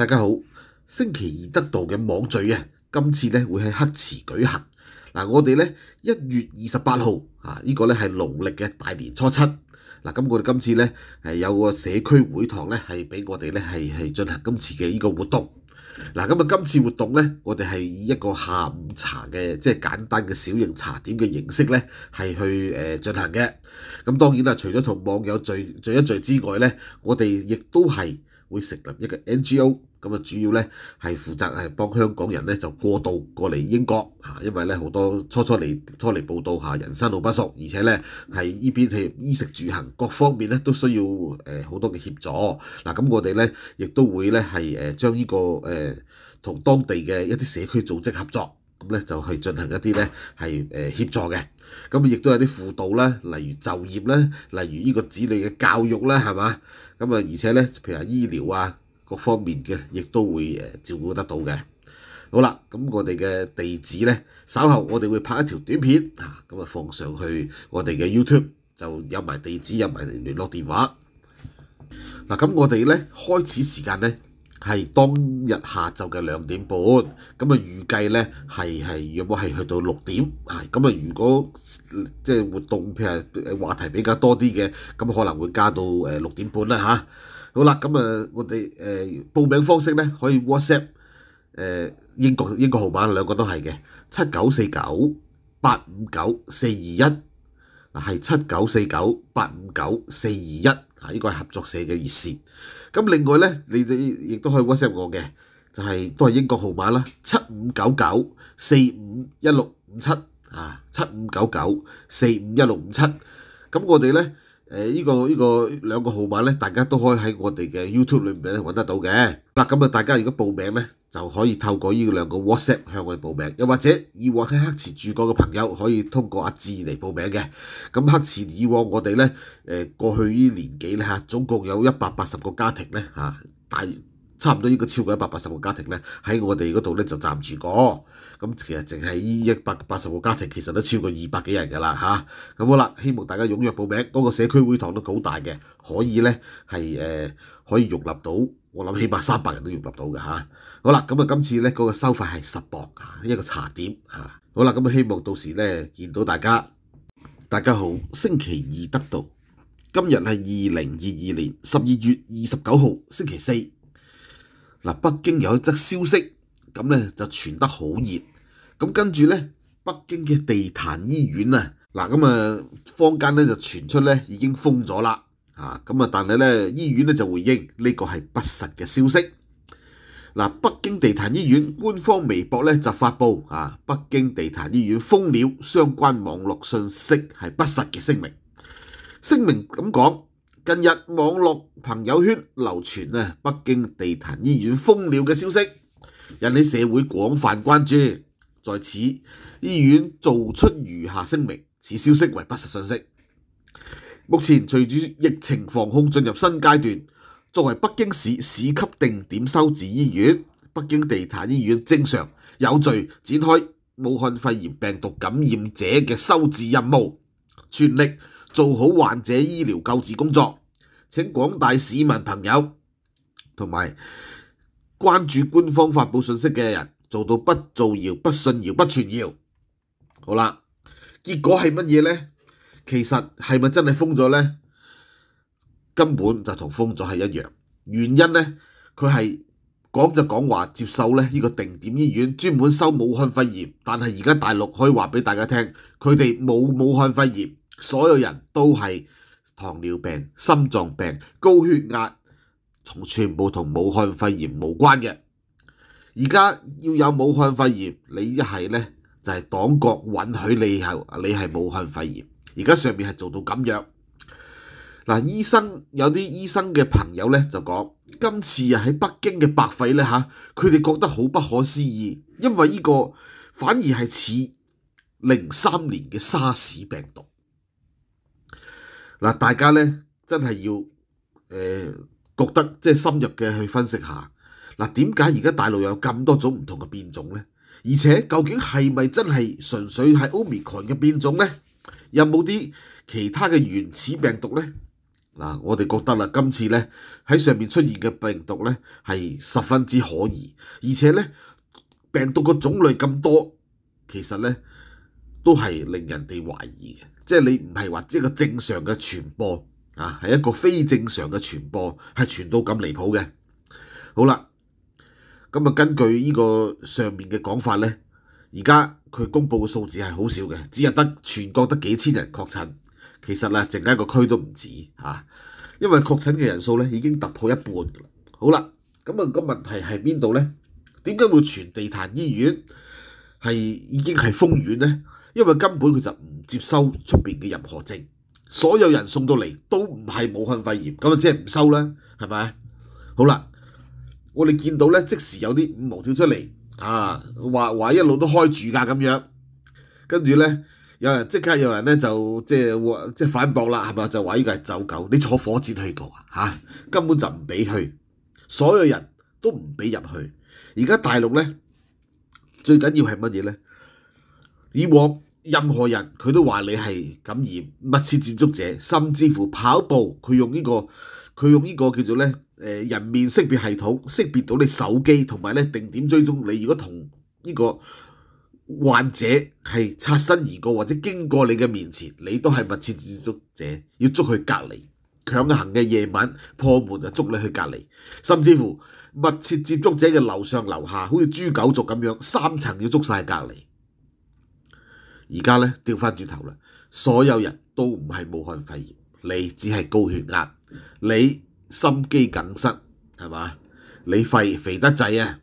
大家好，星期二得道嘅網聚啊，今次咧會喺黑池舉行嗱，我哋咧一月二十八號啊，依個咧係農历嘅大年初七嗱，咁我哋今次咧係有個社區會堂咧係俾我哋咧係系進行今次嘅呢個活動嗱，咁啊今次活動咧我哋係以一個下午茶嘅即係簡單嘅小型茶點嘅形式咧係去诶進行嘅，咁當然啦，除咗同網友聚聚一聚之外咧，我哋亦都係。會成立一個 N G O，咁啊，主要咧係負責係幫香港人咧就過渡過嚟英國嚇，因為咧好多初初嚟初嚟報道嚇，人生路不熟，而且咧係依邊係衣食住行各方面咧都需要誒好多嘅協助。嗱，咁我哋咧亦都會咧係誒將呢個誒同當地嘅一啲社區組織合作，咁咧就去進行一啲咧係誒協助嘅。咁亦都有啲輔導啦，例如就業啦，例如呢個子女嘅教育啦，係嘛？咁啊，而且咧，譬如醫療啊，各方面嘅，亦都會照顧得到嘅。好啦，咁我哋嘅地址咧，稍後我哋會拍一條短片啊，咁啊放上去我哋嘅 YouTube 就有埋地址，有埋聯絡電話。嗱，咁我哋咧開始時間咧。係當日下晝嘅兩點半，咁啊預計咧係係有冇係去到六點，係咁啊如果即係活動譬如話題比較多啲嘅，咁可能會加到誒六點半啦嚇。好啦，咁啊我哋誒報名方式咧可以 WhatsApp 誒英國英國號碼兩個都係嘅七九四九八五九四二一嗱係七九四九八五九四二一嚇，呢個係合作社嘅熱線。咁另外咧，你哋亦都可以 WhatsApp 我嘅，就係都係英國號碼啦，七五九九四五一六五七啊，七五九九四五一六五七，咁我哋咧。誒呢個呢個兩個號碼咧，大家都可以喺我哋嘅 YouTube 裏邊咧揾得到嘅。嗱，咁啊，大家如果報名咧，就可以透過呢兩個 WhatsApp 向我哋報名。又或者以往喺黑池住過嘅朋友，可以通過阿志嚟報名嘅。咁黑池以往我哋咧，誒過去呢年紀咧嚇，總共有一百八十個家庭咧嚇，大。差唔多呢個超過一百八十個家庭咧，喺我哋嗰度咧就站住過。咁。其實淨係依一百八十個家庭，其實都超過二百幾人㗎啦嚇。咁好啦，希望大家踴躍報名。嗰個社區會堂都好大嘅，可以咧係誒可以容納到。我諗起碼三百人都容納到嘅嚇。好啦，咁啊今次咧嗰個收費係十磅啊，一個茶點嚇。好啦，咁啊希望到時咧見到大家，大家好，星期二得到今日係二零二二年十二月二十九號星期四。嗱，北京有一則消息咁咧就傳得好熱，咁跟住咧北京嘅地坛医院啊，嗱咁啊坊間咧就傳出咧已經封咗啦啊，咁啊但係咧醫院咧就回應呢個係不實嘅消息。嗱，北京地坛医院官方微博咧就發布啊，北京地坛医院封了相關網絡信息係不實嘅聲明。聲明咁講。近日，網絡朋友圈流傳啊北京地壇醫院封了嘅消息，引起社會廣泛關注。在此，醫院做出如下聲明：此消息為不實信息。目前，隨住疫情防控進入新階段，作為北京市市級定點收治醫院，北京地壇醫院正常有序展開武漢肺炎病毒感染者嘅收治任務，全力。做好患者醫療救治工作。請廣大市民朋友同埋關注官方發佈信息嘅人做到不造谣、不信谣、不傳谣。好啦，結果係乜嘢呢？其實係咪真係封咗呢？根本就同封咗係一樣。原因呢，佢係講就講話接受咧，呢個定點醫院專門收武漢肺炎，但係而家大陸可以話俾大家聽，佢哋冇武漢肺炎。所有人都係糖尿病、心臟病、高血壓，從全部同武漢肺炎無關嘅。而家要有武漢肺炎，你一係呢，就係黨國允許你係你係武漢肺炎。而家上面係做到咁樣嗱，醫生有啲醫生嘅朋友呢，就講：今次啊喺北京嘅白肺呢，嚇，佢哋覺得好不可思議，因為呢個反而係似零三年嘅沙士病毒。嗱，大家咧真係要誒覺得即係深入嘅去分析下，嗱點解而家大陸有咁多種唔同嘅變種咧？而且究竟係咪真係純粹係 Omicron 嘅變種咧？有冇啲其他嘅原始病毒咧？嗱，我哋覺得啦，今次咧喺上面出現嘅病毒咧係十分之可疑，而且咧病毒個種類咁多，其實咧。都係令人哋懷疑嘅，即係你唔係話一個正常嘅傳播啊，係一個非正常嘅傳播，係傳到咁離譜嘅。好啦，咁啊，根據呢個上面嘅講法咧，而家佢公佈嘅數字係好少嘅，只係得全國得幾千人確診，其實啊，剩低個區都唔止嚇，因為確診嘅人數咧已經突破一半。好啦，咁啊，個問題係邊度咧？點解會全地壇醫院係已經係封院咧？因為根本佢就唔接收出面嘅任何證，所有人送到嚟都唔係武漢肺炎，咁啊即係唔收啦，係咪好啦，我哋見到咧，即時有啲五毛跳出嚟啊，話話一路都開住噶咁樣，跟住咧有人即刻有人咧就即係即反駁啦，係咪就話呢個係走狗，你坐火箭去过啊？根本就唔俾去，所有人都唔俾入去。而家大陸咧最緊要係乜嘢咧？以往任何人佢都话你係感染密切接觸者，甚至乎跑步佢用呢個佢用呢个叫做咧诶人面識別系統識別到你手機同埋咧定點追蹤你。如果同呢個患者係擦身而過或者經過你嘅面前，你都係密切接觸者，要捉去隔離強行嘅夜晚破門就捉你去隔離，甚至乎密切接觸者嘅樓上樓下，好似豬狗族咁樣三層要捉晒隔離。而家咧調翻轉頭啦，所有人都唔係武漢肺炎，你只係高血壓，你心肌梗塞係嘛？你肺肥得滯啊！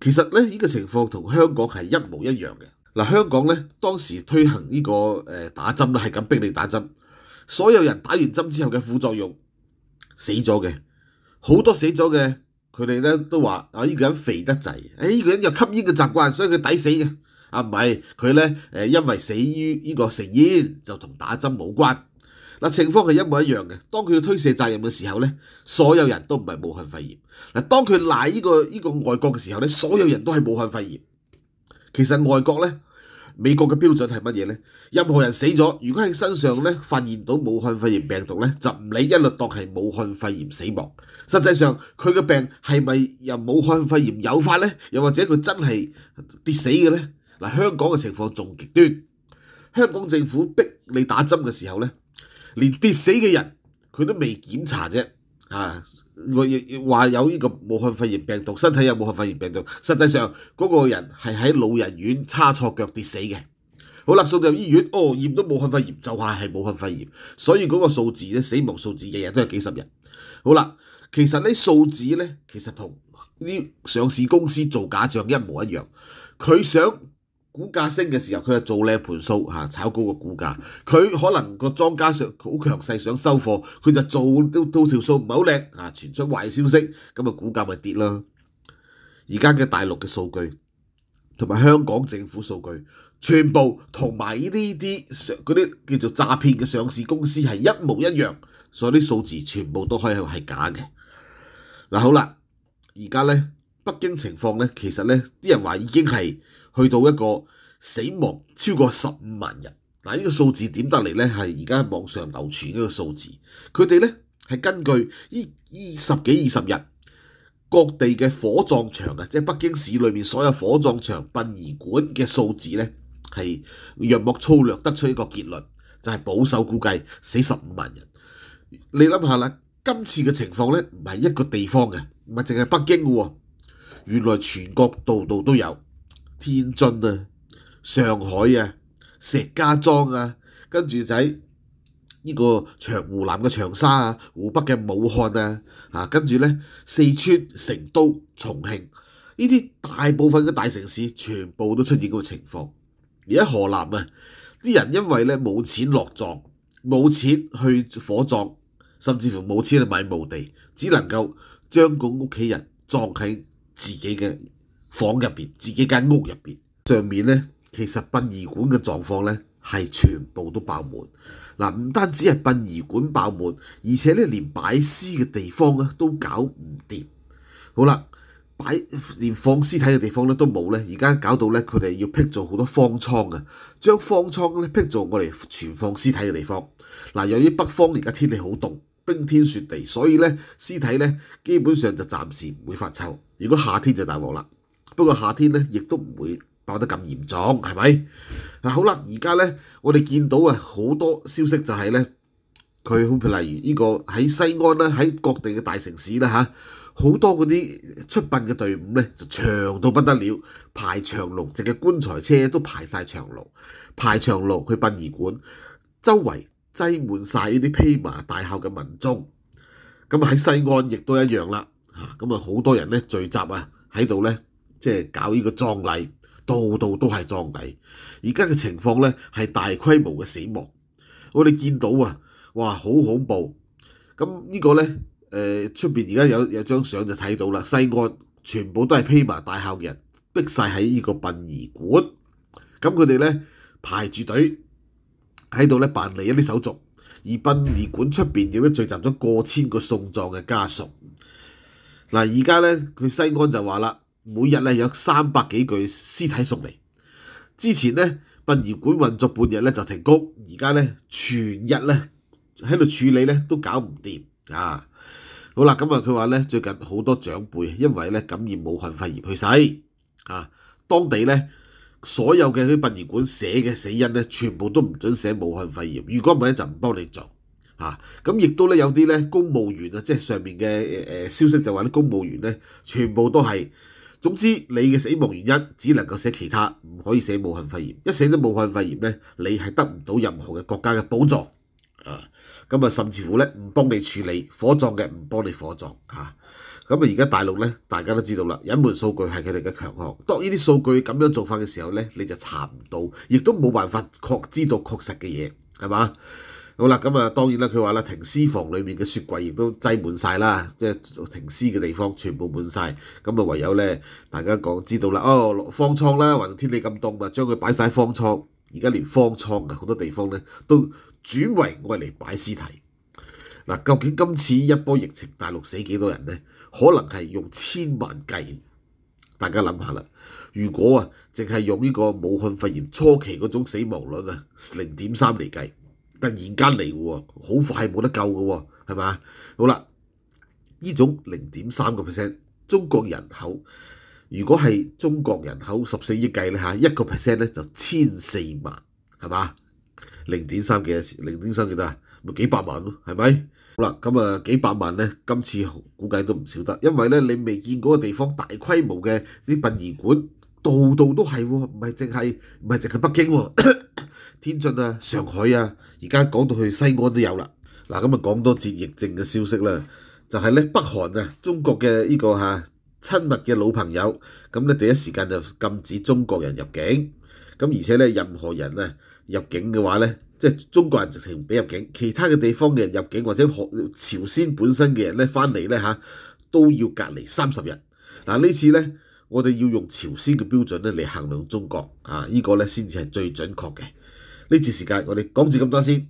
其實咧呢個情況同香港係一模一樣嘅。嗱，香港咧當時推行呢個誒打針啦，係咁逼你打針，所有人打完針之後嘅副作用死咗嘅，好多死咗嘅，佢哋咧都話啊，呢個人肥得滯，誒呢個人有吸煙嘅習慣，所以佢抵死嘅。啊，唔係佢咧，誒，因為死於呢個食煙就同打針冇關。嗱，情況係一模一樣嘅。當佢要推卸責任嘅時候咧，所有人都唔係武漢肺炎。嗱，當佢賴呢個呢個外國嘅時候咧，所有人都係武漢肺炎。其實外國咧，美國嘅標準係乜嘢咧？任何人死咗，如果喺身上咧發現到武漢肺炎病毒咧，就唔理一律當係武漢肺炎死亡。實際上佢嘅病係咪由武漢肺炎誘發咧？又或者佢真係跌死嘅咧？嗱，香港嘅情況仲極端，香港政府逼你打針嘅時候咧，連跌死嘅人佢都未檢查啫，啊，我話有呢個武漢肺炎病毒，身體有武漢肺炎病毒，實際上嗰個人係喺老人院叉錯腳跌死嘅。好啦，送到入醫院，哦驗都武漢肺炎就話係武漢肺炎，所以嗰個數字咧，死亡數字日日都係幾十人。好啦，其實呢數字咧，其實同呢上市公司做假象一模一樣，佢想。股價升嘅時候，佢就做靚盤數嚇，炒高個股價。佢可能個莊家上好強勢想收貨，佢就做到到條數唔係好靚啊，傳出壞消息，咁啊股價咪跌啦。而家嘅大陸嘅數據同埋香港政府數據，全部同埋呢啲上嗰啲叫做詐騙嘅上市公司係一模一樣，所以啲數字全部都可以係假嘅。嗱好啦，而家咧北京情況咧，其實咧啲人話已經係。去到一個死亡超過十五萬人嗱，呢個數字點得嚟呢？係而家網上流傳一個數字，佢哋呢係根據依十幾二十日各地嘅火葬場啊，即係北京市裏面所有火葬場殯儀館嘅數字呢，係樣目粗略得出一個結論，就係保守估計死十五萬人。你諗下啦，今次嘅情況呢，唔係一個地方嘅，唔係淨係北京嘅喎，原來全國度度都有。天津啊、上海啊、石家莊啊，跟住仔呢個長湖南嘅長沙啊、湖北嘅武漢啊，啊跟住咧四川成都、重慶呢啲大部分嘅大城市，全部都出現咁嘅情況。而喺河南啊，啲人因為咧冇錢落葬、冇錢去火葬，甚至乎冇錢去買墓地，只能夠將個屋企人葬喺自己嘅。房入面，自己間屋入面，上面呢，其實殯儀館嘅狀況呢，係全部都爆滿。嗱，唔單止係殯儀館爆滿，而且呢，連擺屍嘅地方啊都搞唔掂。好啦，擺連放屍體嘅地方呢都冇呢。而家搞到呢，佢哋要辟做好多方倉啊，將方倉呢辟做我哋存放屍體嘅地方。嗱，由於北方而家天氣好凍，冰天雪地，所以呢，屍體呢基本上就暫時唔會發臭。如果夏天就大鑊啦。不過夏天咧，亦都唔會爆得咁嚴重，係咪？好啦，而家咧，我哋見到啊好多消息就係咧，佢譬如例如呢個喺西安咧，喺各地嘅大城市啦嚇，好多嗰啲出殯嘅隊伍咧就長到不得了，排長龍，直嘅棺材車都排曬長龍，排長龍去殯儀館，周圍擠滿曬呢啲披麻戴孝嘅民眾。咁喺西安亦都一樣啦嚇，咁啊好多人咧聚集啊喺度咧。即係搞呢個葬禮，度度都係葬禮。而家嘅情況咧係大規模嘅死亡，我哋見到啊，哇，好恐怖！咁呢個咧，誒出邊而家有有張相就睇到啦。西安全部都係披麻戴孝嘅人，逼曬喺呢個殯儀館。咁佢哋咧排住隊喺度咧辦理一啲手續，而殯儀館出邊亦都聚集咗過千個送葬嘅家屬。嗱，而家咧佢西安就話啦。每日咧有三百幾具屍體送嚟，之前咧殯儀館運作半日咧就停工，而家咧全日咧喺度處理咧都搞唔掂啊！好啦，咁啊佢話咧最近好多長輩因為咧感染武漢肺炎去世啊，當地咧所有嘅啲殯儀館寫嘅死因咧全部都唔准寫武漢肺炎，如果唔係咧，就唔幫你做啊，咁亦都咧有啲咧公務員啊，即係上面嘅誒消息就話啲公務員咧全部都係。總之，你嘅死亡原因只能夠寫其他，唔可以寫武限肺炎。一寫咗武限肺炎咧，你係得唔到任何嘅國家嘅幫助啊！咁啊，甚至乎咧唔幫你處理火葬嘅，唔幫你火葬嚇。咁啊，而家大陸咧，大家都知道啦，隱瞞數據係佢哋嘅強項。當呢啲數據咁樣做法嘅時候咧，你就查唔到，亦都冇辦法確知道確實嘅嘢，係嘛？好啦，咁啊，當然啦，佢話啦，停屍房裏面嘅雪櫃亦都擠滿曬啦，即係停屍嘅地方全部滿曬。咁啊，唯有咧，大家講知道啦，哦，方倉啦，者天氣咁凍啊，將佢擺曬方倉。而家連方倉啊，好多地方咧都轉為愛嚟擺屍體。嗱，究竟今次一波疫情大陸死幾多人咧？可能係用千萬計。大家諗下啦，如果啊，淨係用呢個武漢肺炎初期嗰種死亡率啊零點三嚟計。突然間嚟喎，好快冇得救嘅喎，係嘛？好啦，呢種零點三個 percent，中國人口如果係中國人口十四億計咧嚇，一個 percent 咧就千四萬，係嘛？零點三幾多？零點三幾多啊？咪幾百萬咯，係咪？好啦，咁啊幾百萬咧，今次估計都唔少得，因為咧你未見嗰個地方大規模嘅啲殯儀館，度度都係喎，唔係淨係唔係淨係北京喎。天津啊、上海啊，而家講到去西安都有啦。嗱，咁啊講多節疫症嘅消息啦，就係咧北韓啊，中國嘅呢個嚇親密嘅老朋友，咁咧第一時間就禁止中國人入境。咁而且咧任何人咧入境嘅話咧，即係中國人直情唔俾入境，其他嘅地方嘅人入境或者朝鮮本身嘅人咧翻嚟咧嚇都要隔離三十日。嗱呢次咧我哋要用朝鮮嘅標準咧嚟衡量中國啊，呢個咧先至係最準確嘅。呢次时间我哋讲住咁多先，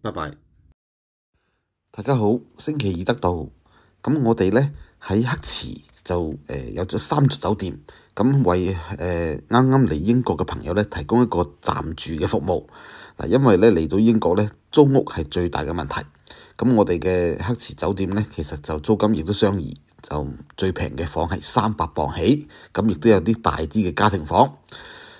拜拜。大家好，星期二得到，咁我哋咧喺黑池就诶有咗三座酒店，咁为诶啱啱嚟英国嘅朋友咧提供一个暂住嘅服务。嗱，因为咧嚟到英国咧租屋系最大嘅问题。咁我哋嘅黑池酒店咧其实就租金亦都相宜，就最平嘅房系三百磅起，咁亦都有啲大啲嘅家庭房。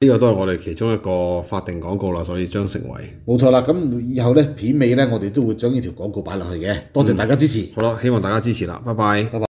呢个都系我哋其中一个法定广告啦，所以将成为冇错啦。咁以后咧片尾咧，我哋都会将呢条广告摆落去嘅。多谢大家支持。好啦，希望大家支持啦，拜拜。拜拜。